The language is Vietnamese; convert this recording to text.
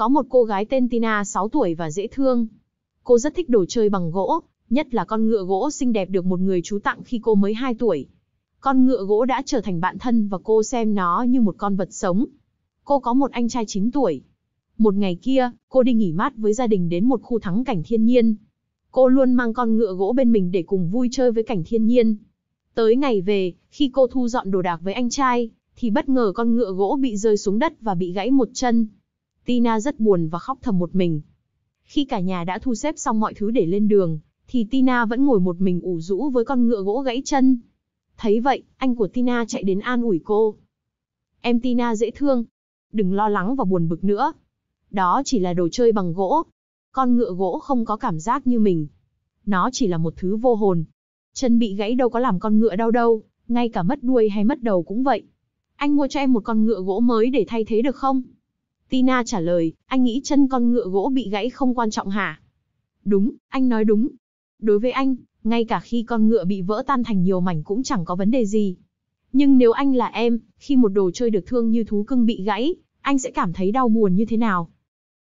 Có một cô gái tên Tina 6 tuổi và dễ thương. Cô rất thích đồ chơi bằng gỗ, nhất là con ngựa gỗ xinh đẹp được một người chú tặng khi cô mới 2 tuổi. Con ngựa gỗ đã trở thành bạn thân và cô xem nó như một con vật sống. Cô có một anh trai 9 tuổi. Một ngày kia, cô đi nghỉ mát với gia đình đến một khu thắng cảnh thiên nhiên. Cô luôn mang con ngựa gỗ bên mình để cùng vui chơi với cảnh thiên nhiên. Tới ngày về, khi cô thu dọn đồ đạc với anh trai, thì bất ngờ con ngựa gỗ bị rơi xuống đất và bị gãy một chân. Tina rất buồn và khóc thầm một mình. Khi cả nhà đã thu xếp xong mọi thứ để lên đường, thì Tina vẫn ngồi một mình ủ rũ với con ngựa gỗ gãy chân. Thấy vậy, anh của Tina chạy đến an ủi cô. Em Tina dễ thương. Đừng lo lắng và buồn bực nữa. Đó chỉ là đồ chơi bằng gỗ. Con ngựa gỗ không có cảm giác như mình. Nó chỉ là một thứ vô hồn. Chân bị gãy đâu có làm con ngựa đau đâu, ngay cả mất đuôi hay mất đầu cũng vậy. Anh mua cho em một con ngựa gỗ mới để thay thế được không? Tina trả lời, anh nghĩ chân con ngựa gỗ bị gãy không quan trọng hả? Đúng, anh nói đúng. Đối với anh, ngay cả khi con ngựa bị vỡ tan thành nhiều mảnh cũng chẳng có vấn đề gì. Nhưng nếu anh là em, khi một đồ chơi được thương như thú cưng bị gãy, anh sẽ cảm thấy đau buồn như thế nào?